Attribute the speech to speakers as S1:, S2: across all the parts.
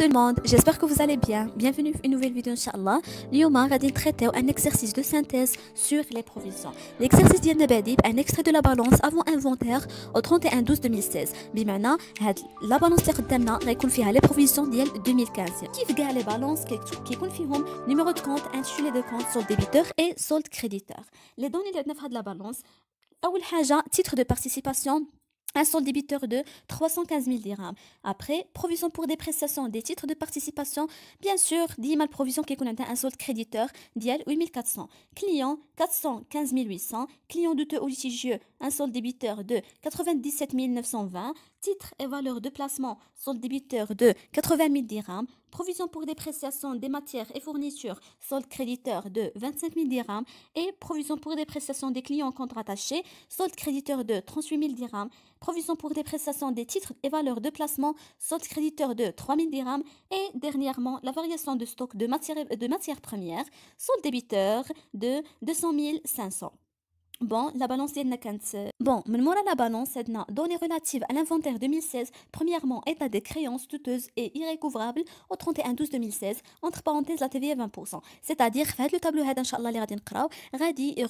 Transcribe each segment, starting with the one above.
S1: tout le monde, j'espère que vous allez bien. Bienvenue à une nouvelle vidéo Inch'Allah. on va traiter un exercice de synthèse sur les provisions. L'exercice d'Yann un extrait de la balance avant inventaire au 31-12-2016. Bimana, la balance confiée قدامنا غيكون فيها provisions 2015. ديال 2015 كيف les لي qui كيكون فيهم numéro de compte, intitulé de compte, solde débiteur et solde créditeur. Les données de la balance titre de participation un solde débiteur de 315 000 dirhams. Après, provision pour dépréciation des titres de participation, bien sûr, 10 mal provision qui connaît un solde créditeur, DL 8 400, client 415 800, client douteux ou litigieux, un solde débiteur de 97 920, titre et valeurs de placement, solde débiteur de 80 000 dirhams, provision pour dépréciation des matières et fournitures, solde créditeur de 25 000 dirhams et provision pour dépréciation des clients contre attachés, solde créditeur de 38 000 dirhams, provision pour dépréciation des titres et valeurs de placement, solde créditeur de 3 000 dirhams et dernièrement la variation de stock de matières, de matières premières, solde débiteur de 200 500. Bon, la balance est. كانت Bon, mais la balance عندنا données relatives à l'inventaire 2016, premièrement état des créances douteuses et irrécouvrables au 31 12 2016, entre parenthèses la TV TVA 20%. C'est-à-dire faites le tableau هذا ان شاء الله اللي غادي نقراو غادي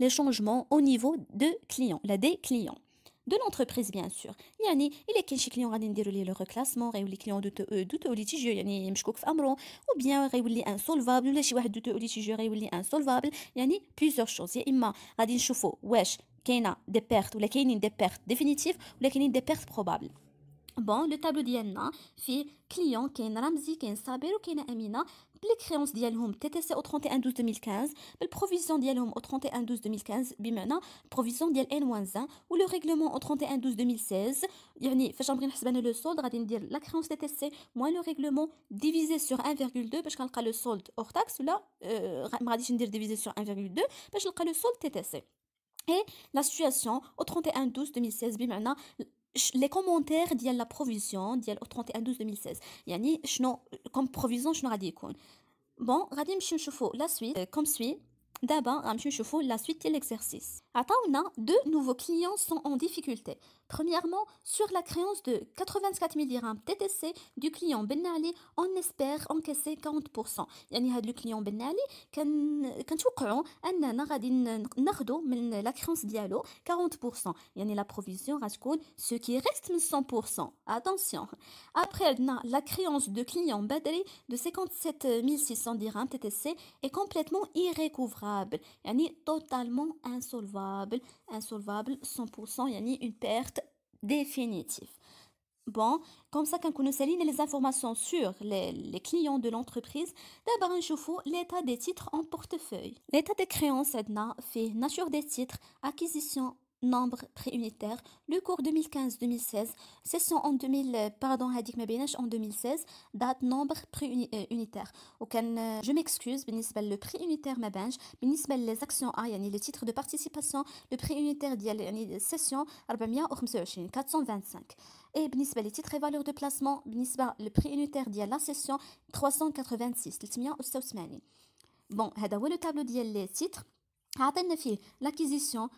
S1: les changements au niveau de clients, la des clients de l'entreprise bien sûr yani il y a quelques clients qui ont le reclassement euh, ou les clients doute euh, doute yani مشكوك في امرهم ou bien il insolvable ou شي واحد doute litigieux il est insolvable yani plusieurs choses ya imma غادي نشوفوا واش كاينه des pertes ou la kaynin des pertes définitives ou la kaynin des pertes probables Bon, le tableau d'hier, hein, c'est client qui est Ramzi, qui est Saber ou qui Amina, les créances d'hommes TTC au 31-12-2015, les provisions d'hommes au 31-12-2015, les provisions N-1 hein, ou le règlement au 31-12-2016, c'est-à-dire, si le solde, on va la créance TTC moins le règlement divisé sur 1,2 parce qu'on a le solde hors-taxe, la euh, va dire sur 1,2 parce qu'on a le solde TTC. Et la situation au 31-12-2016, cest les commentaires de la provision de au 31 12 2016 comme provision je pas dit bon radim chouchou la suite euh, comme suit d'abord radim chouchou la suite de l'exercice attends on a deux nouveaux clients sont en difficulté Premièrement, sur la créance de 84 000 dirhams TTC du client Ben Ali, on espère encaisser 40%. y a le client Ben Ali tu كنتوقعوا اننا il y de la créance d'Ialo, 40% y la provision à ce ce qui reste 100% Attention après la créance de client Badri de 57 600 dirhams TTC est complètement irrécouvrable a totalement insolvable insolvable 100% a une perte définitif. Bon, comme ça qu'on saline les informations sur les, clients de l'entreprise, d'abord on l'état des titres en portefeuille. L'état des créances, c'est fait nature des titres, acquisition, nombre préunitaire. Le cours 2015-2016, session en 2000, euh, pardon, en 2016, date nombre préunitaire. Euh, unitaire. Euh, je m'excuse, le prix unitaire les actions A, titres le de participation, le prix unitaire la session 425, Et بالنسبة les titres et valeurs de placement, le prix unitaire la session 386, Bon, هذا le tableau d'IA les titres. عطينا فيه l'acquisition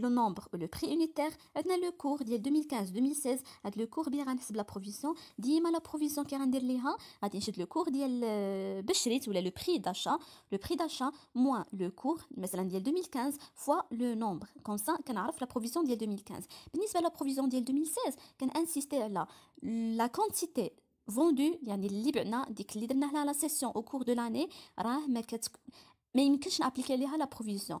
S1: le nombre ou le prix unitaire, est le cours de 2015-2016, avec le cours de la provision, dit la provision qui est en train de le cours de euh, Bechrit, ou le prix d'achat, le prix d'achat moins le cours, mais c'est 2015, fois le nombre. Comme ça, la provision de 2015. Mais la provision de 2016, on insiste là, la quantité vendue, il y a un libre, la session au cours de l'année, mais il ne peut appliquer la provision.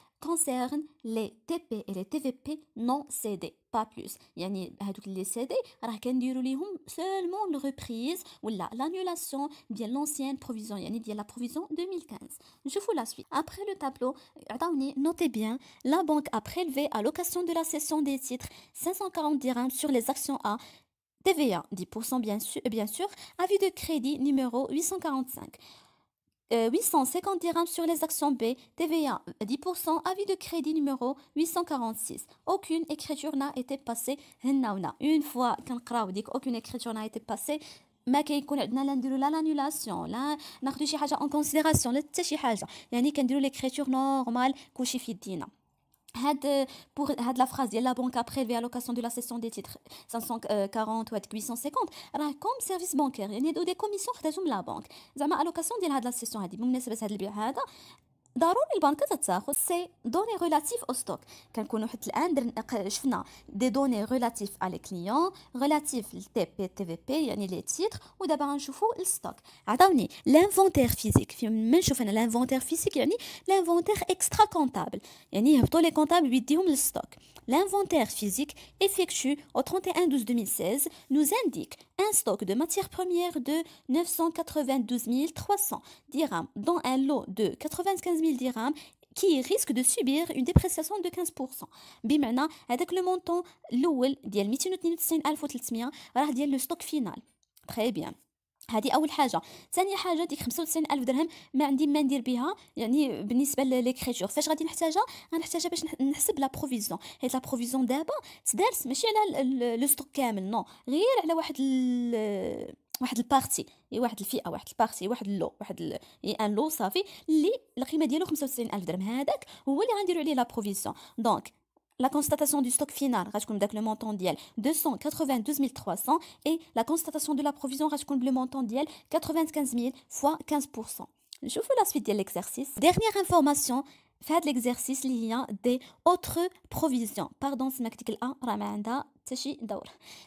S1: concerne les TP et les TVP non cédés pas plus bah, Les هذوك c'est seulement راه كنديروا ou ou l'annulation l'ancienne l'ancienne provision, la provision 2015. Je vous la suis. 2015 après le tableau notez bien la banque a prélevé à l'occasion de la cession des titres 540 dirhams sur les actions A TVA 10% bien sûr, bien sûr avis de crédit numéro 845 850 euh, dirhams sur les actions B, TVA 10%, avis de crédit numéro 846. Aucune écriture n'a été passée. Une fois qu'un craud dit qu'aucune écriture n'a été passée, il y a l'annulation, il y a l'écriture normale, il y a l'écriture normale, il n'y a l'écriture normale, il y a l'écriture normale, il y a euh, pour la phrase « la banque a prévu l'allocation de la session des titres 540 ou 850 », comme service bancaire, il y a des commissions que la banque a mises en l'allocation de la session ضروري البنك تاخذ سي دوني ريلاتيف او ستوك كنكونوا حتى الان درنا شفنا دي دوني ريلاتيف على كليون ريلاتيف للتي بي تي في بي يعني لي تيتر ودابا غنشوفوا الستوك عطاوني لانفونتير فيزيك في من نشوف انا لانفونتير فيزيك يعني لانفونتير اكسترا كونطابل يعني يهبطوا لي كونطابل يديهم للستوك لانفونتير فيزيك effectué au 31 12 2016 نوز انديك un stock de matières premières de 992 300 dirhams, dans un lot de 95 000 dirhams qui risque de subir une dépréciation de 15% Bimana, avec le montant le stock final très bien هذه اول حاجه ثاني حاجه ديك الف درهم ما عندي ما ندير بها يعني بالنسبه لليكريتور فاش غادي نحتاجها غنحتاجها باش نحسب لا بروفيزيون حيت لا بروفيزيون دابا تدارس ماشي على لو ستوك كامل نو غير على واحد ال... واحد البارتي واحد الفئه واحد البارتي واحد اللو واحد اي ان لو صافي اللي القيمه ديالو 95000 درهم هذاك هو اللي غنديروا عليه لا بروفيزيون دونك la constatation du stock final le montant 292 300 et la constatation de la provision le montant d'iel, 95 000 fois 15% fais la suite de l'exercice dernière information faites l'exercice lié des autres provisions pardon c'est ma 1. Ah,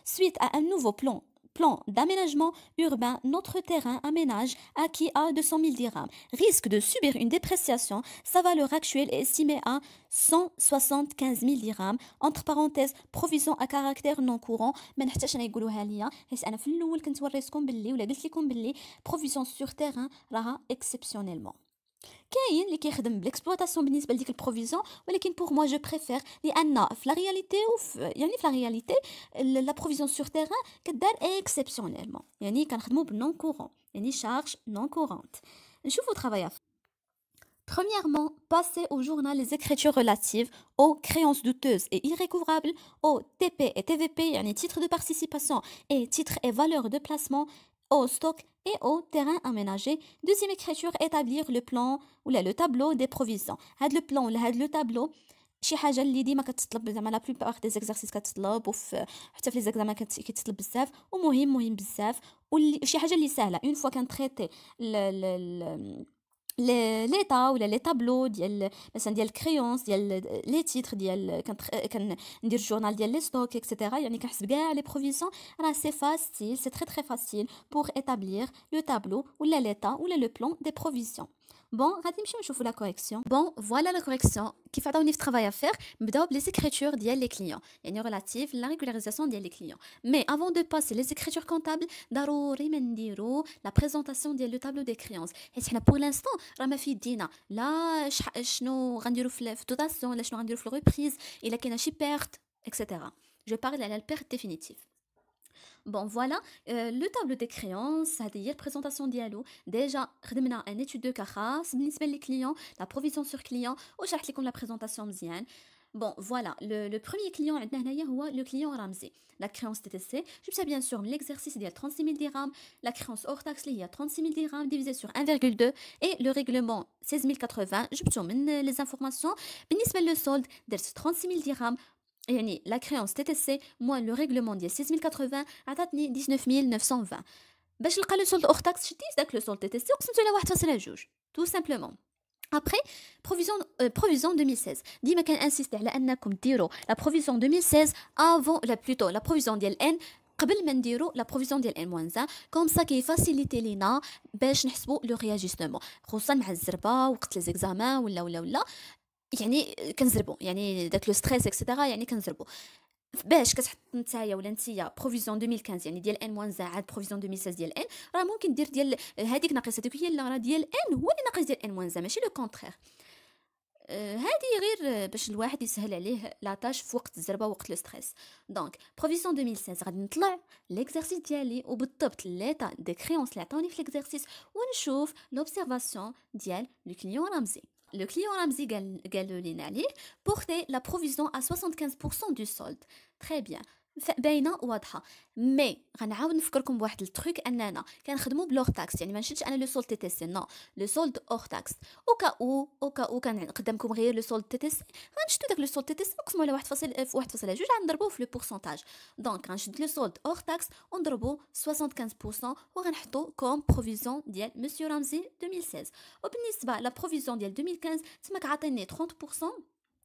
S1: suite à un nouveau plan plan d'aménagement urbain Notre Terrain Aménage acquis à 200 000 dirhams risque de subir une dépréciation. Sa valeur actuelle est estimée à 175 000 dirhams. Entre parenthèses, provision à caractère non courant. mais sur terrain qui l'exploitation de la mais qui pour moi je préfère les la réalité la provision sur terrain que d'elle est exceptionnellement y non y a ni charges non courantes je vous travaille à faire premièrement passez au journal les écritures relatives aux créances douteuses et irrécouvrables aux TP et TVP y ni titres de participation et titres et valeurs de placement au stock et au terrain aménagé. Deuxième écriture, établir le plan ou le tableau des provisions. le plan ou le tableau, شي حاجه اللي ديما كتطلب زعما لا بلوبار دي زيكزارسيس كتطلب حتى في لي زيكزامان كيتطلب بزاف ومهم مهم بزاف وشي حاجه اللي L'état ou les tableaux les créances, les titres euh, journal les stocks etc., c'est très très facile pour établir le tableau ou l'état ou le plan des provisions Bon, radim chiam je vous la correction. Bon, voilà la correction qu'il faudra une travail à faire. Mais d'abord les écritures des les clients. Et relative la régularisation des les clients. Mais avant de passer les écritures comptables, d'abord remendiro la présentation de le tableau des créances. Et c'est pour l'instant ma fille Dina. Là, je, je no rendiro fleffe. Tout à son, je no rendiro fleffe reprise. Et la kenashi perte, etc. Je parle de la perte définitive. Bon, voilà euh, le tableau des créances, c'est-à-dire présentation dialogue. Déjà, on a une étude de cas خاص les clients, la provision sur client وشرحت لكم la présentation Bon, voilà, le, premier client la dernière le client Ramsey. La créance TTC, sais bien sûr l'exercice des 36 000 dirhams. la créance hors taxe à 36 000 dirhams divisé sur 1,2 et le règlement 080, Je من euh, les informations. solde solde 36 000 dirhams. يعني لا كريونس تي تي سي موان لو ريغلومون ديال 6080 عطاتني 19920 باش نلقى لو سولد اوغ تاكس شديت داك لو سولد تي تي سي وقسمتو على 1.2 تو سامبلومون ابخي بروفيزيون provision 2016 ديما كان انسيستي على انكم ديروا لا provision 2016 avant, la, plutôt, la provision ديال ان قبل ما نديرو لا بروفيزيون ديال ان موان زان كوم سا كيفاسيليتي لينا باش نحسبو لو رياجيستمون خصوصا مع الزربه وقت لي زيكزامان ولا ولا ولا يعني كنزربو يعني داك لو ستريس اكسيتيرا يعني كنزربو باش كتحط نتايا ولا نتيا بروفيزيون 2015 يعني ديال ان موان زاد بروفيزيون 2016 ديال ان راه ممكن دير ديال هذيك ناقص هذيك هي لا راه ديال ان هو اللي ناقص ديال ان موان زا ماشي لو كونترير آه، هادي غير باش الواحد يسهل عليه لاطاش في وقت الزربه وقت لو ستريس دونك بروفيزيون 2016 غادي نطلع ليكزرسيس ديالي وبالضبط ليتا دي كريونس اللي عطاوني في ليكزرسيس ونشوف لوبسيرفاسيون ديال لو كليون رمزي le client Ramzi Galolin portait la provision à 75% du solde. Très bien. باينه واضحه مي غنعاود نفكركم بواحد التروك اننا كنخدموا بلوغ تاكس يعني ما نشدش انا لو سولد تي تي سي نو لو سولد اور تاكس او كا او او كا او كان قدامكم غير لو سولد تي تي سي غنشدو داك لو سولد تي تي سي نقسمو على واحد فاصل واحد فاصل جوج غنضربوه في لو بورسونتاج دونك غنشد لو سولد اور تاكس ونضربو 75% وغنحطو كوم بروفيزيون ديال مسيو رمزي 2016 وبالنسبه لا بروفيزيون ديال 2015 تماك عاطيني 30%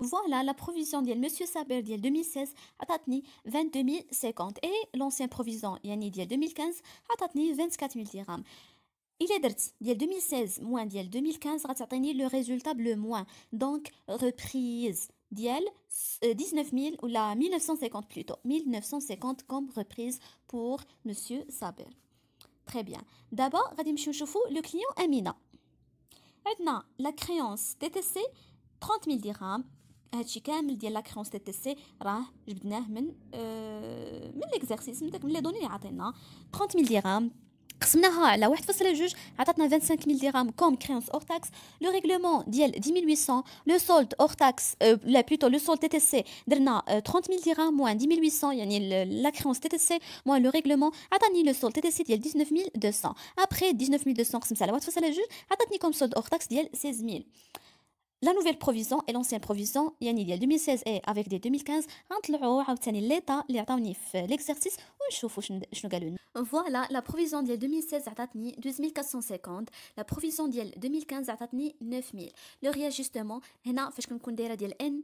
S1: Voilà, la provision Monsieur M. Saber DL 2016 a atteint 22 050 et l'ancien provision Yann 2015 a atteint 24 000 Il est d'ailleurs DL 2016 moins de 2015 a atteint le résultat le moins. Donc, reprise diel 19 000 ou la 1950 plutôt. 1950 comme reprise pour Monsieur Saber. Très bien. D'abord, Radim le client est minant. Maintenant, la créance TTC. 30 000 dirhams. Het chiqué 30 000 dirhams créance TTC, Râh, j'obtenons l'exercice, nous sommes de la 30 000 dirhams. Qu'est-ce La haute du juge a donné 25 000 dirhams comme créance hors taxe. le règlement de 10 800, le solde hors taxe, euh, la plutôt le solde TTC, donne 30 000 dirhams moins 10 800, il y a la créance TTC moins le règlement, a donné le solde TTC de 19 200. Après 19 200, quest La haute du juge a donné comme solde hors taxe de 16 000 la nouvelle provision et l'ancienne provision, il y a 2016 et avec des 2015, l'État a donné l'exercice où je suis en train Voilà, la provision de 2016 a 12 2450, la provision de 2015 a de 9000. Le réajustement, ce N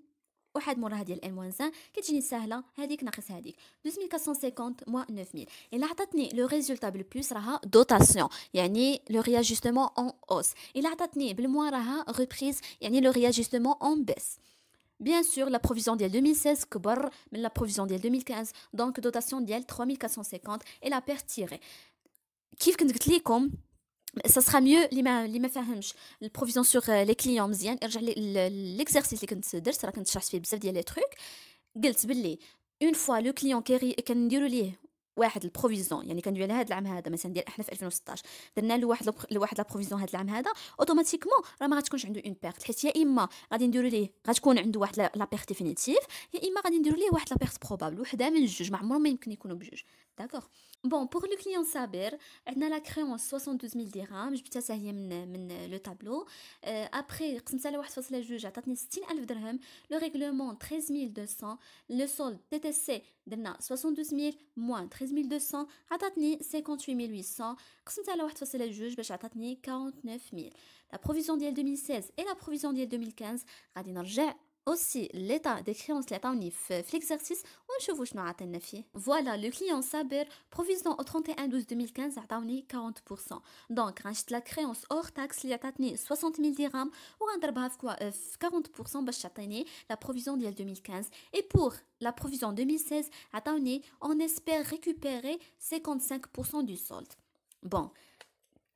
S1: واحد مورا ديال ان موان 5 كتجيني ساهله هذيك ناقص هذيك 2450 موا 9000 الا عطاتني لو ريزولتا بالبلوس راها دوتاسيون يعني لو رياجستمون اون اوس الا عطاتني بالموان راها ريبريز يعني لو رياجستمون اون بيس Bien sûr, la provision de 2016 كبر من la provision de 2015 donc dotation ديال 3450 et la perte tirée كيف كنت قلت لكم ça sera mieux ma ما اللي ما فاهمش البروفيزيون سور لي كليون مزيان ارجع ليكزارسيس اللي كنت درت راه كنت شرحت فيه بزاف ديال لي تروك قلت باللي اون فوا لو كليون كيري كنديرو ليه واحد البروفيزيون يعني كندوي على هذا العام هذا مثلا ديال احنا في 2016 درنا له واحد لواحد لا هذا العام هذا اوتوماتيكمون راه ما غاتكونش عنده اون بيرت حيت يا اما غادي نديرو ليه غتكون عنده واحد لا بيرت ديفينيتيف يا اما غادي نديرو ليه واحد لا بيرت بروبابل وحده من جوج ما عمرهم ما يمكن يكونوا بجوج داكوغ Bon, pour le client Saber, on a la créance 72 000 dirhams, je vais vous من le tableau. Euh, après, قسمتها على 1.2 عطاتني 60000 dirhams, Le règlement 13 200, le solde TTC 72 000 moins 13200 عطاتني 58800. قسمتها على 1.2 باش عطاتني 49000. La provision d'Il 2016 et la provision d'Il 2015 غادي aussi l'état des créances اللي عطاوني fait l'exercice ونشوفوا شنو عطينا فيه voilà le client Saber provision au 31 12 2015 عطاوني 40% donc la créance hors taxe اللي عطاتني 60000 dirhams dirhams. في كوا 40% باش la provision ديال 2015 et pour la provision 2016 عطاوني on espère récupérer 55% du solde bon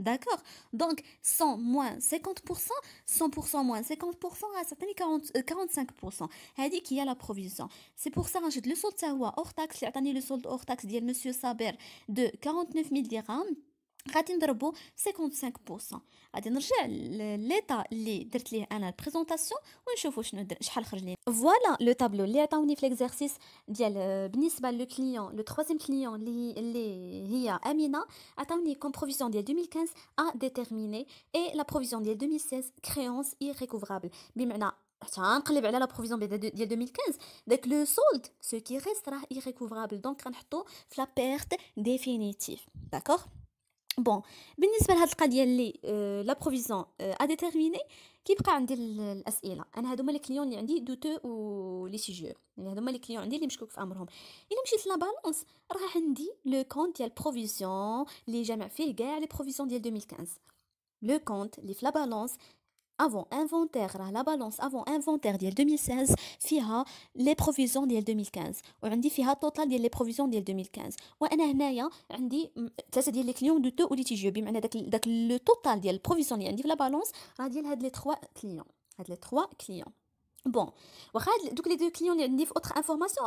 S1: D'accord Donc, 100 moins 50%, 100% moins 50%, à certaines 40, 45%. Euh, Elle dit qu'il y a la provision. C'est pour ça que le solde hors taxe, le solde hors taxe, dit monsieur Saber, de 49 000 dirhams. On va 55%. On va revenir à l'état que j'ai la présentation et on va voir ce faire. Voilà le tableau qui a été l'exercice par euh, rapport client, le troisième client, qui est Amina, qui a été la provision dès 2015 a été et la provision dès 2016 créance irrécouvrable et recouvrable. cest à la provision de 2015, le solde, ce qui reste, irrécouvrable Donc, on va le la perte définitive. D'accord بون بالنسبه لهاد القضيه اللي آه لا بروفيزيون ا ديتيرميني كيبقى عندي الاسئله انا هادو هما لي كليون اللي عندي دوتو و لي سيجو يعني هادو هما لي كليون عندي اللي مشكوك في امرهم الا مشيت لا بالونس راه عندي لو كونت ديال بروفيزيون اللي جامع فيه كاع لي بروفيزيون ديال 2015 لو كونت اللي في لا بالونس Avant l'inventaire, la balance avant l'inventaire d'il 2016, il y a les provisions d'il 2015. Il y a le total des les provisions 2015. Et il y a les clients de taux ou litigieux. Le total la balance, il y a les trois clients. Bon, donc les deux clients ont d'autres informations.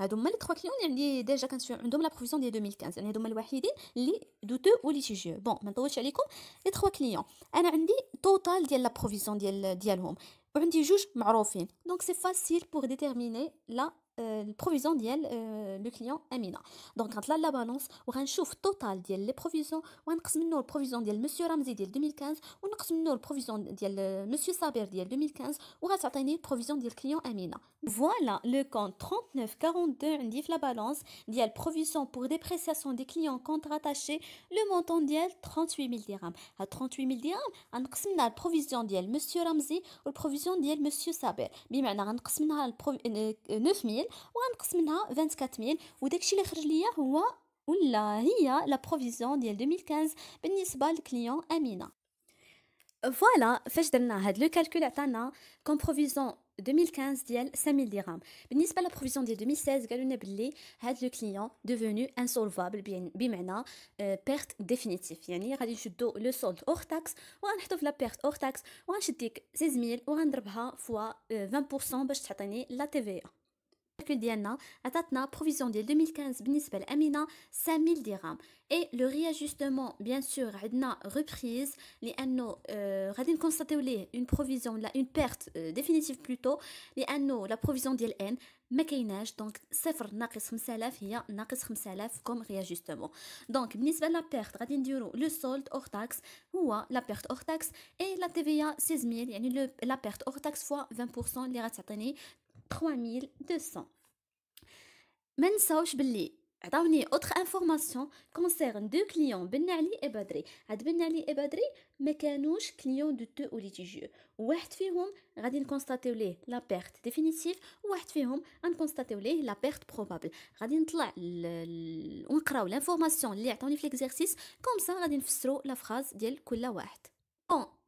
S1: هادو هما لي 3 كليون اللي عندي ديجا كانت عندهم لا بروفيسيون ديال 2015 يعني هادو هما الوحيدين اللي دوتو وليتيجيو بون ما نطولش عليكم لي 3 كليون انا عندي توتال ديال لا بروفيسيون ديال ديالهم وعندي جوج معروفين دونك سي فاسيل بوغ ديتيرميني لا Euh, provision du euh, client Amina donc quand là la balance on chauffe total dial les provisions on provision ديال monsieur Ramzi de 2015 on la provision euh, monsieur Saber de 2015 la provision du client Amina voilà le compte 3942 عندي في la balance la provision pour dépréciation des clients contre attachés le montant 38 38000 dirhams à 38000 dirhams on نقص la provision dial monsieur Ramzi ou provision dial monsieur Saber بمعنى غنقص منها 9000 voilà, 24 000 et est 2015 pour client Amina voilà, 2015 5000 dirhams pour de 2016 le client est devenu insolvable Bien la perte définitive Il y a le solde hors la perte hors-taxe et il a 16 000 et la TVA que DNA, la provision de 2015, Bnisbel, Emina, 5 000 Et le réajustement, bien sûr, a été reprise. Les années, euh, une provision, constaté une perte euh, définitive plutôt. Les années, la provision de N, Mekayne, donc c'est pour Nakesh Mselef, il comme réajustement. Donc, Bnisbel a perdu le solde hors taxe, la perte hors taxe, et la TVA, 16 000, il y a la perte hors taxe fois 20 des ratatsatanés. 3200 Benli a autre information concernant deux clients, Benali et Badri. Benali et Badri, mes des clients de deux la perte définitive. Ouais, t'viens, on la perte probable. On l'information liée à un l'exercice. comme ça. On la phrase de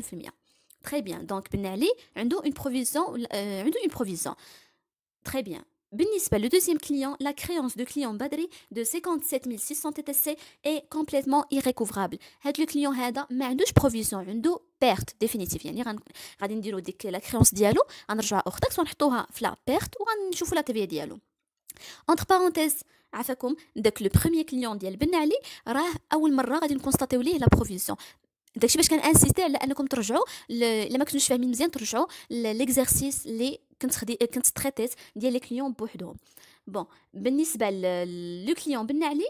S1: 60% très bien donc Ben Ali une provision euh, عنده une provision très bien بالنسبة ben le deuxième client, la créance de client Badri de 57 600 TTC est complètement irrécouvrable. Had le client هذا ما عندوش provision, عنده perte définitive يعني غادي نديرو ديك لا كريونس ديالو غنرجعوها اختك ونحطوها في la perte وغنشوفو la TVA ديالو. Entre parenthèses, عفاكم داك لو بروميير كليون ديال بن علي راه اول مره غادي نكونستاتيو ليه لا بروفيزيون داكشي باش كنانسيستي على انكم ترجعوا الا ما كنتوش فاهمين مزيان ترجعوا ليكزرسيس اللي كنت خدي كنت تريتيت ديال لي كليون بوحدهم بون بالنسبه لو كليون بن علي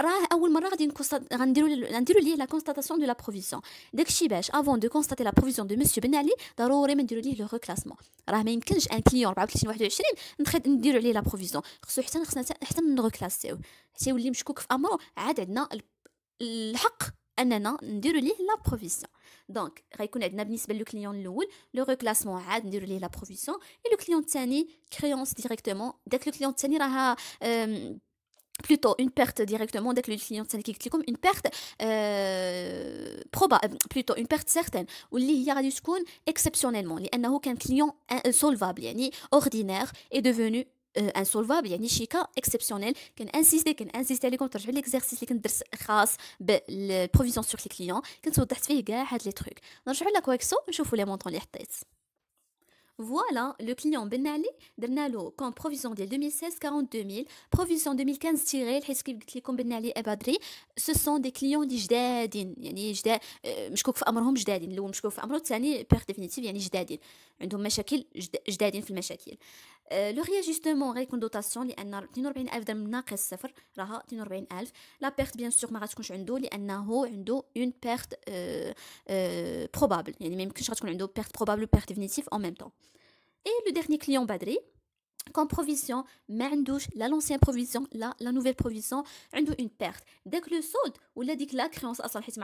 S1: راه اول مره غادي غنديروا غنديروا ليه لا كونستاتاسيون دو لا بروفيزيون داكشي باش افون دو كونستاتي لا بروفيزيون دو مسيو بن علي ضروري ما نديروا ليه لو ريكلاسمون راه ما يمكنش ان كليون 34 21 نخد نديروا عليه لا بروفيزيون خصو حتى خصنا حتى نريكلاسيوه حتى يولي مشكوك في امره عاد عندنا الحق déruler la provision. Donc, quand un abnissement le client loue, le reclassement aide à déruler la provision, et le client tient créance directement. Dès le client tientira euh, plutôt une perte directement, dès le client tient qu'il cumule une perte, euh, probable euh, plutôt une perte certaine ou' il y aura du exceptionnellement. Il n'y aucun client insolvable ni ordinaire est devenu انسولفاب آه، يعني شي كا اكسبسيونيل كنانسيستي كنانسيستي عليكم ترجعوا ليكزارسيس اللي كندرس خاص بالبروفيزيون سور لي كليون كنت وضحت فيه كاع هاد لي تروك نرجعوا لكويكسو نشوفوا لي مونطون اللي حطيت فوالا لو كليون بنا عليه درنا له كون بروفيزيون ديال 2016 42000 بروفيزيون 2015 تيغيل حيت كيف قلت لكم بنا عليه ابادري سو سون دي كليون لي جدادين يعني جدا آه، مشكوك في امرهم جدادين الاول مشكوك في امره الثاني بيغ ديفينيتيف يعني جدادين عندهم مشاكل جدادين في المشاكل Euh, le réajustement avec une dotation, la perte, bien sûr, une perte euh, euh, probable en même temps. Et le dernier client badri comme provision, mais là l'ancienne provision, là la nouvelle provision, andou une perte. Dès que le solde ou là que la créance à ah, hit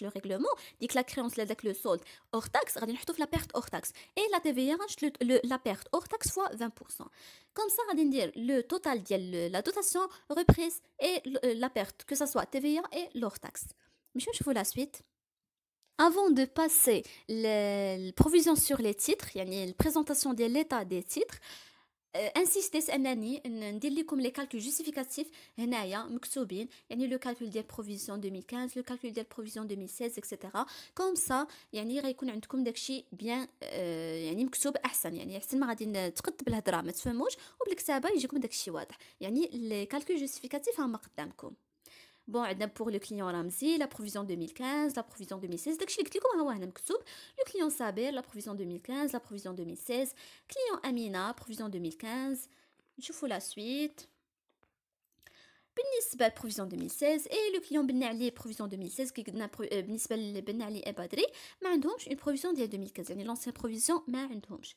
S1: le règlement, que la créance là que le solde hors taxe غادي نحطو la perte hors taxe et la TVA hein, la perte hors taxe fois 20%. Comme ça on ندير le total de la dotation, reprise et euh, la perte que ce soit TVA et l'hors taxe. vais vous la suite. Avant de passer la provision sur les titres, a la présentation de l'état des titres, انسيستيس آه، انني ندير لكم لي كالكول جوستيفيكاتيف هنايا مكتوبين يعني لو كالكول ديال بروفيزيون 2015 لو كالكول ديال بروفيزيون 2016 اكسيتيرا كوم سا يعني غيكون عندكم داكشي بيان اه يعني مكتوب احسن يعني احسن ما غادي تقد بالهضره ما تفهموش وبالكتابه يجيكم داكشي واضح يعني لي كالكول جوستيفيكاتيف هما قدامكم pour le client Ramzi, la provision 2015, la provision 2016, le client Saber, la provision 2015, la provision 2016, le client Amina, provision 2015, je vous la suite, provision 2016, et le client provision 2016, qui est euh, une provision d'ici 2015, il provision, une provision.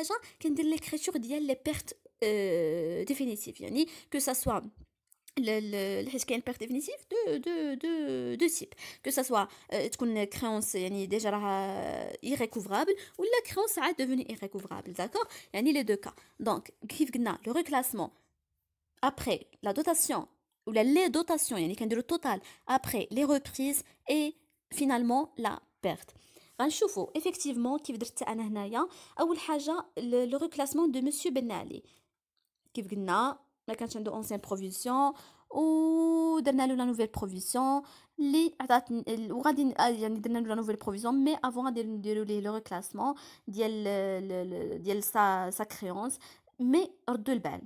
S1: cest à l'écriture que les pertes euh, définitives. Que ce soit une perte définitive de types que ce soit une euh, créance déjà euh, irrécouvrable, ou la créance est devenue irrécouvrable. D'accord Il y a les deux cas. Donc, le reclassement après la dotation, ou les dotations, cest qu'un le total, après les reprises, et finalement, la perte effectivement, qui veut dire que c'est un annaya, le reclassement de M. Benali. Qui veut dire que c'est une ancienne provision, ou donner la nouvelle provision, ou donner la nouvelle provision, mais avant de dérouler le reclassement, il y a sa créance, mais au a de l'eau.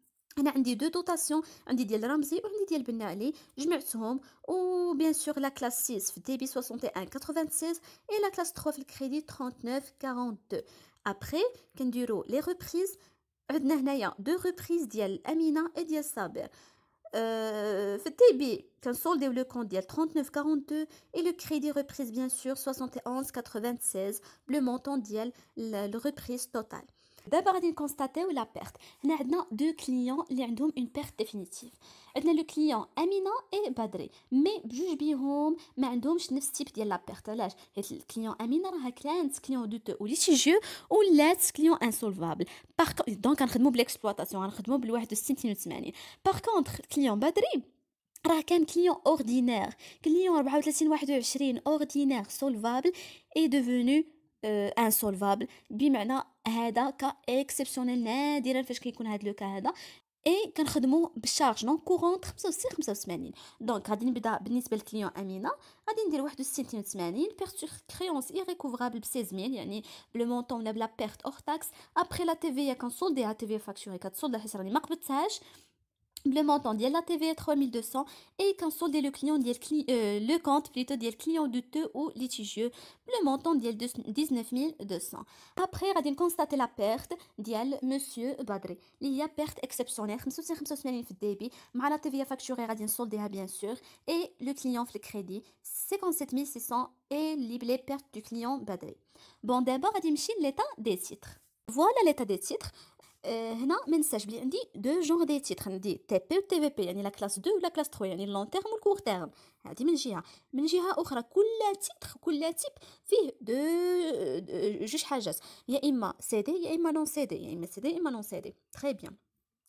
S1: On a deux dotations, un des Dial Ramsi ou un des Dial Ben Ali. Je bien sûr la classe 6 TBI 71 61,96 et la classe 3, le crédit 39 42. Après les reprises, on a deux reprises, Dial Amina et Dial Saber. Le débit, seul le compte Dial 39 et le crédit reprise bien sûr 71 Le montant Dial la reprise totale. D'abord, on constate la perte. Nous avons deux clients qui ont une perte définitive. Nous avons le client Amina et Badri. Mais pas le même type de la perte. Le client Amina est un client douteux ou litigieux ou un client insolvable. Par contre, donc, nous avons l'exploitation, nous avons le de Par contre, le client Badri راه كان client ordinaire, client 3421 ordinaire solvable solvable est devenu انسولفابل آه، بمعنى هذا كاكسبسيونيل نادرا فاش كيكون هذا لو هذا اي كنخدموا بالشارج نون كورونت 65 85 دونك غادي نبدا بالنسبه للكليون امينه غادي ندير 61 82 بيرت كريونس ايريكوفرابل ب 16000 يعني بلو مونطون ولا بلا بيرت اور تاكس ابخي لا تي في كنصولديها تي في فاكتوري كتصولد حيت راني ما قبضتهاش le montant de la TVA 3200 et quand solde le client euh, le compte plutôt le client douteux ou litigieux le montant de 19200 après غادي constater la perte ديال monsieur Badri y a perte exceptionnelle 85 في débit, مع la TVA facturée غادي نسولديها bien sûr et le client le crédit 57600 et la perte du client Badri bon d'abord غادي l'état des titres voilà l'état des titres آه، هنا ما ننساش بلي عندي دو جونغ دي تيتر عندي تي بي و تي في بي يعني لا كلاس 2 ولا كلاس 3 يعني اللون تيرم والكور تيرم هذه من جهه من جهه اخرى كل تيتر كل تيب فيه دو جوج حاجات يا اما سي دي يا اما نون يعني سي دي يا اما سي دي يا اما نون سي دي تري بيان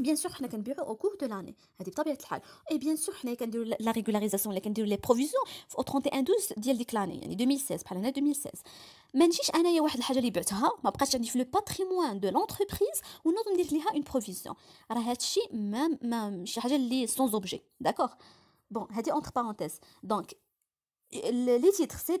S1: Bien sûr, on a le vend au cours de l'année, c'est normal, et bien sûr, on a fait la régularisation, on fait les provisions au 31 août de l'année, donc l'année 2016. Mais si on a une chose qu'on vend, on la le patrimoine de l'entreprise et on lui donne une provision. Alors, c'est quelque chose qui n'est pas sans objet, d'accord Bon, c'est entre parenthèses. Donc, les titres, c'est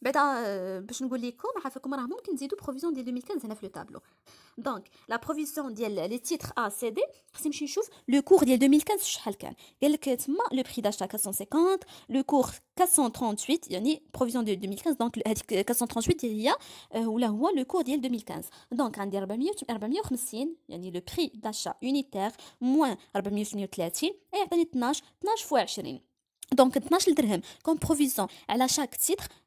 S1: Bah, euh, le tableau donc la provision titres a le cours deux mille le prix d'achat quatre le cours quatre cent provision de deux mille quinze donc euh, a euh, la le cours deux mille quinze donc un le prix d'achat unitaire moins a donc comme provision à chaque titre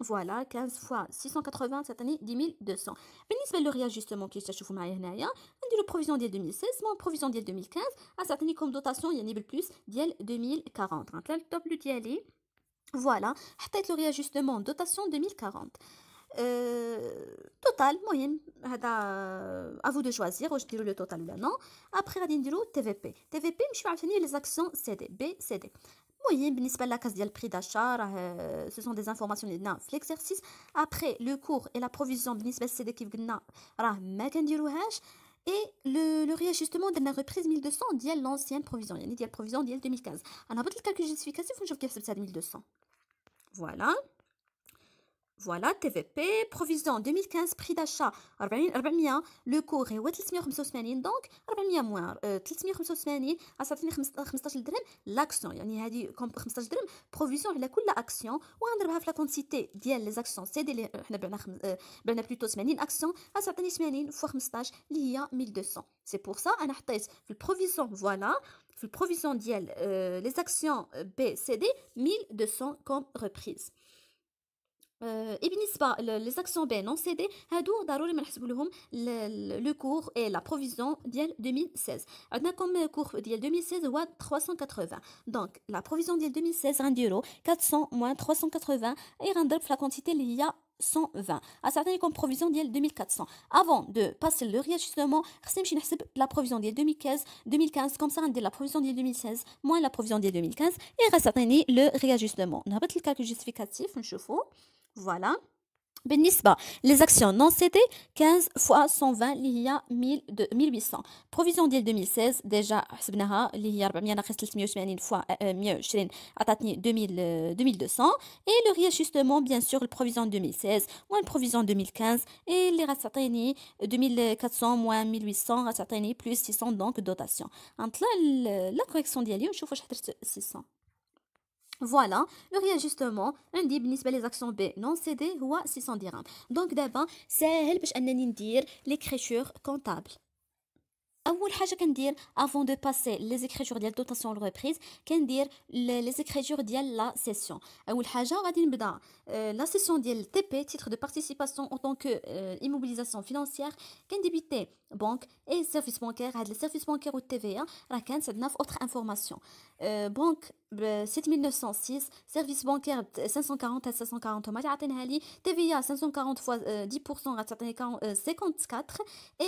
S1: Voilà, 15 fois 680 cette année, 10 200. Bénisse le réajustement qui est chez vous, Maïa Naya. le provision d'IEL 2016, le provision d'IEL 2015. À cette année, comme dotation, il y a un niveau plus 2040. Hein, voilà, peut-être le réajustement, dotation 2040. Euh, total, moyenne, euh, à vous de choisir. Je le total ou le non. Après, on le TVP. TVP, je suis à les actions CD, B, CD. Oui, بالنسبة à la case prix d'achat, euh, ce sont des informations de l'exercice. Après, le cours et la provision, بالنسبة à qui vous et le, réajustement de la reprise 1200 dit l'ancienne provision, il y a une provision d'il 2015. Alors, on a le calcul justificatif, calcul de 1200. Voilà. Voilà, TVP, provision 2015, prix d'achat 400, le cours est 385, donc 400 moins 385 à 15 درهم l'action, يعني هذه 15 درهم provision على كل action on في la quantité ديال les actions سي اللي حنا بعنا a بعنا بلوتو 80 action غتعطيني 80 فوا 15 اللي هي 1200 C'est pour ça انا حطيت في البروفيزيون provision في provision ديال لي euh, les actions euh, B C D 1200 comme reprise euh, et pas les actions B non cédées c'est ضروري ما le et la provision ديال 2016 عندنا le cours ديال 2016 هو 380 donc la provision ديال 2016 de 400 moins 380 et غنضرب la quantité y a. 120. À certaines, comme provision 2400. Avant de passer le réajustement, la provision d'IEL 2015, comme ça, on la provision d'IEL 2016 moins la provision d'IEL 2015. Et à le réajustement. On a le calcul justificatif, vous le fais. Voilà. Les actions non c'était 15 x 120 l'IA 1800. Provision d'il 2016 déjà c'est il y a 2200 et le réajustement bien sûr le provision 2016 moins le provision 2015 et les 2400 euh, moins 1800 plus 600 donc dotation entre la correction des je 600 voilà, le réajustement, on dit les actions B non cédées, ou 600 dirhams. Donc d'abord, c'est les l'écriture comptable. Avant de passer les écritures dotation de reprise, dire les écritures de la session. La le La session TP, titre de participation en tant que immobilisation financière, qu'un débité banque et service bancaire. Les services bancaires ou TVA 9 autres informations. Banque 7906, service bancaire 540 à 540. Matière à 540 fois 10% à 54 et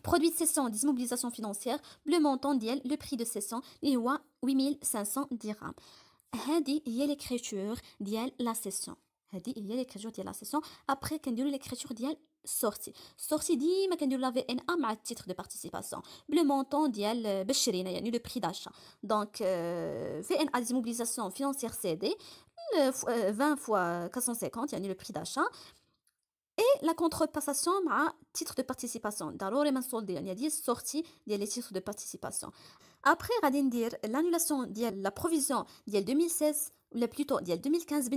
S1: produit de cession dismobilisation financière le montant diel le prix de cession est dirhams. 8500 il y a l'écriture ديال la cession y a l'écriture ديال la cession après a l'écriture dit sortie sortie dit il la VNA à titre de participation le montant ديال euh, le prix d'achat donc euh, une dismobilisation financière CD 20 euh, fois 450 eu le prix d'achat et la contrepassation à titre de participation il y a 10 sorties des titres de participation après l'annulation de la provision de 2016 ou plutôt de 2015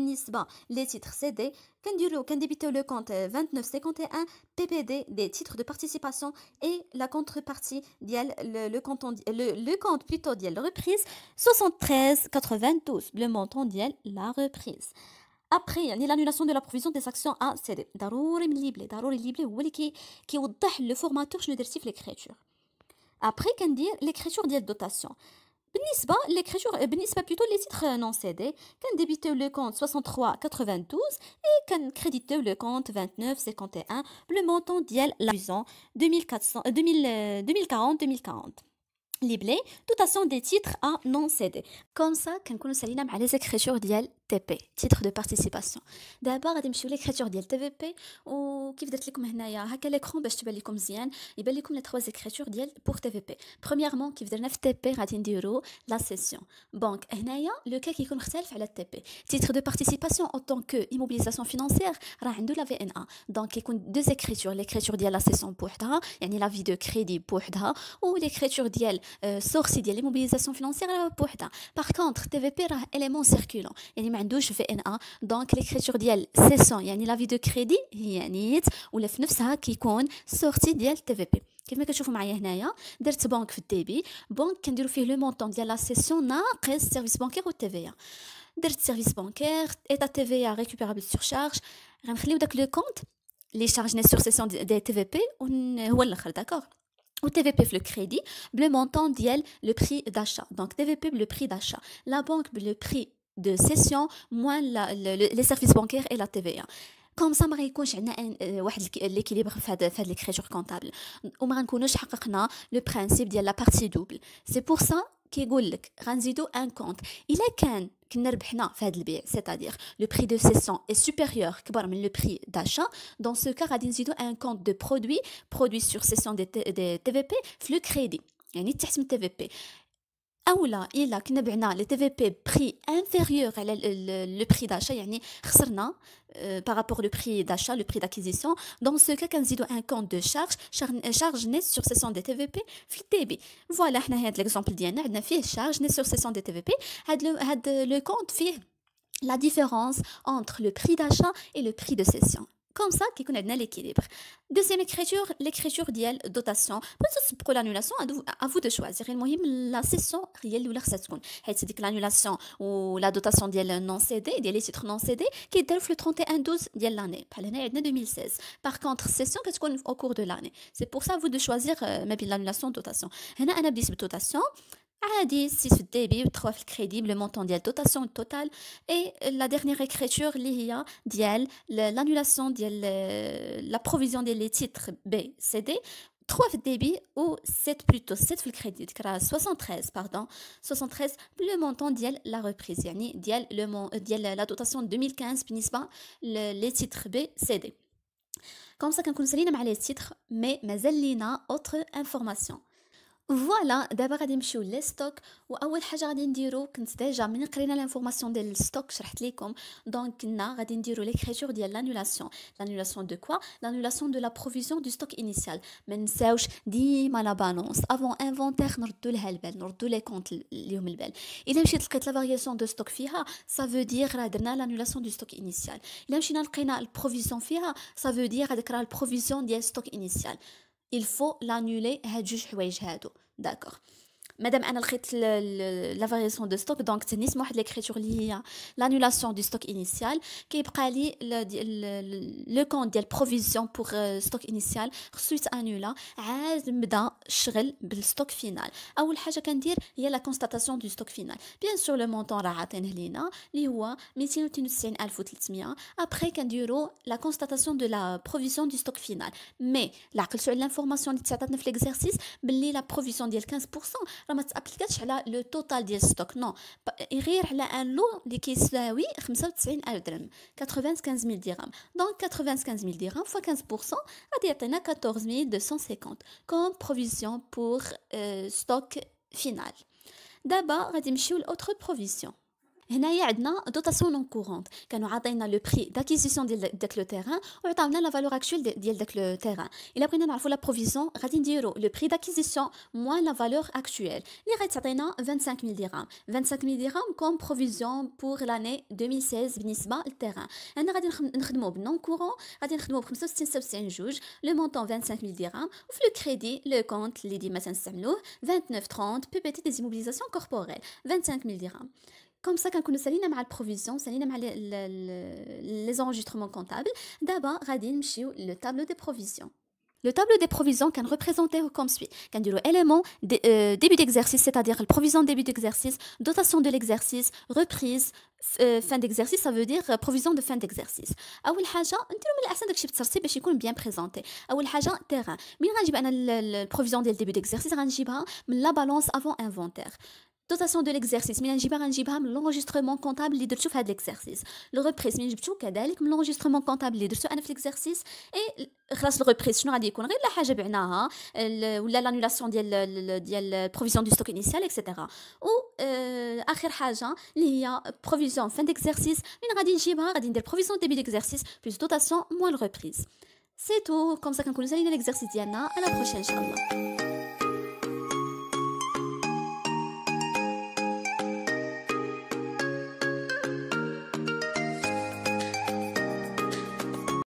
S1: les titres CD qu'un كنديبيتو le compte 2951 PPD des titres de participation et la contrepartie de le compte le, compte plutôt la reprise 73,92, le montant de la reprise après, il y a l'annulation de la provision des actions à céder. le Après, on l'écriture de dotation. On ne dit plutôt les titres euh, non cédés. qu'un débute le compte 63,92 et on crédite le compte 29,51 le montant de la 2400 2040-2040. liblé dotation des titres à non cédés. Comme ça, qu'un les écritures de TP, titre de participation. D'abord, je vais l'écriture du TVP. Ou vous êtes comme ici, à quel écran, je vais vous montrer les trois écritures du pour TVP. Premièrement, qui vous êtes dans TP, je euros, la session. Donc, ici, le cas qui est le TP. Titre de participation en tant que immobilisation financière, je la VNA. Donc, il y a deux écritures. L'écriture de la session pour TA, yani la vie de crédit ou l'écriture de euh, la source de l'immobilisation financière pour Par contre, TVP est un élément circulant. Donc, les créatures de la session, la vie de crédit, c'est-à-dire la sortie de TVP. Comme vous que le voir ici, vous avez une banque dans le débit. La banque a le montant de la session qui service bancaire ou tv TVA. Vous service bancaire, et à TVA récupérable sur charge. Vous allez mettre le compte, les charges de sur session de TVP, ou l'autre, d'accord Ou TVP le crédit, le montant le prix d'achat. Donc, TVP le prix d'achat. La banque le prix de cession moins les services bancaires et la TVA. Comme ça, il n'y a l'équilibre de l'écriture comptable. Ou il le principe de la partie double. C'est pour ça qu'il dit un compte. Il est qu'un qui n'a le c'est-à-dire le prix de cession est supérieur que le prix d'achat. Dans ce cas, il dit un compte de produits, produits sur cession des TVP, flux crédit. Il TVP. اولا il a بعنا le tvp TVP prix بري à le لو بري داشا par rapport au prix d'achat, le prix d'acquisition. Dans ce cas, quand un compte de charge, charge nette sur cession des TVP, voilà, on a l'exemple d'Yana, on a fait charge nette sur cession des TVP, le compte fait la différence entre le prix d'achat et le prix de cession. Comme ça, qui a l'équilibre. Deuxième écriture, l'écriture d'IEL dotation. Pour l'annulation, à vous de choisir. La session réelle ou la session. C'est l'annulation ou la dotation d'IEL non cédée, d'IEL titres non qui est le 31-12 d'IEL l'année. Par l'année 2016. Par contre, session, qu'est-ce qu'on au cours de l'année C'est pour ça, à vous de choisir euh, l'annulation ou dotation. Il y a dotation. 10 six débits trois crédits le montant la dotation totale et la dernière écriture liant d'iel l'annulation de la provision des titres B C D trois débits ou 7 plutôt 7 crédits 73 pardon 73 le montant de la reprise le euh, la dotation 2015 les titres B C D comme ça on a les titres mais nous avons autre information voilà, d'abord, on va passer au stock. Et la première chose que nous déjà, avons créé l'information du stock, Donc, nous avons dire l'écriture de l'annulation. L'annulation de quoi L'annulation de la provision du stock initial. Mais ne vous en faites pas, avant l'inventaire, nous avons rendre les comptes. Et lorsque vous avez la variation du stock, ça veut dire que vous avez annulé le stock initial. Et lorsque vous avez trouvé la provision, ça veut dire que vous avez annulé le stock initial il faut l'annuler هاد جوج حوايج هادو d'accord Madame Anne a la variation de stock, donc c'est une écriture liée à l'annulation du stock initial, qui est le compte de provision pour le euh, stock initial, suite à l'annulation, et qui est annulée à final du stock final. Et la constatation du stock final. Bien sûr, le montant est là, mais c'est une autre chose, après oh, la constatation de la provision du stock final. Mais, la information de l'exercice, c'est la provision de 15%. On n'applique pas le total du stock. Non. Il y a un lot qui est 95 000 dirhams. 95 000 dirhams. Donc, 95 000 dirhams fois 15 on a 14 250. Comme provision pour le euh, stock final. D'abord, on va voir l'autre provision. Ici, nous avons dotation non courante. Nous avons le prix d'acquisition de terrain et la valeur actuelle de terrain. la provision. le prix d'acquisition moins la valeur actuelle. Nous 25 000 dirhams. 25 000 dirhams comme provision pour l'année 2016 le terrain. non courant. Le montant 25 000 Le crédit, le compte, 29-30, peut péter des immobilisations corporelles. 25 000 dirhams comme ça quand nous nou salina maal provision les enregistrements comptables daba ghadi nmchiw le tableau des provisions le tableau des provisions kan representer comme suit kan dirou l'élément euh, début d'exercice c'est-à-dire la provision de début d'exercice dotation de l'exercice reprise euh, fin d'exercice ça veut dire euh, provision de fin d'exercice awel haja ndirou men l'asase dakchi b'terti bach ykon bien présentée. awel haja tir men ghadi la provision début d'exercice ghadi njibha la balance avant inventaire dotation de l'exercice mais j'ai l'enregistrement comptable les deux tu fais l'exercice le reprise mais j'ai l'enregistrement comptable les deux tu fais l'exercice et grâce le reprise nous n'aurai des la page bien hein. l'annulation de la euh, provision du stock initial etc ou après la page il y a provision fin d'exercice mais n'aura des jibra provision de début d'exercice plus dotation moins le reprise c'est tout comme ça qu'on finir l'exercice Diana à la prochaine inshallah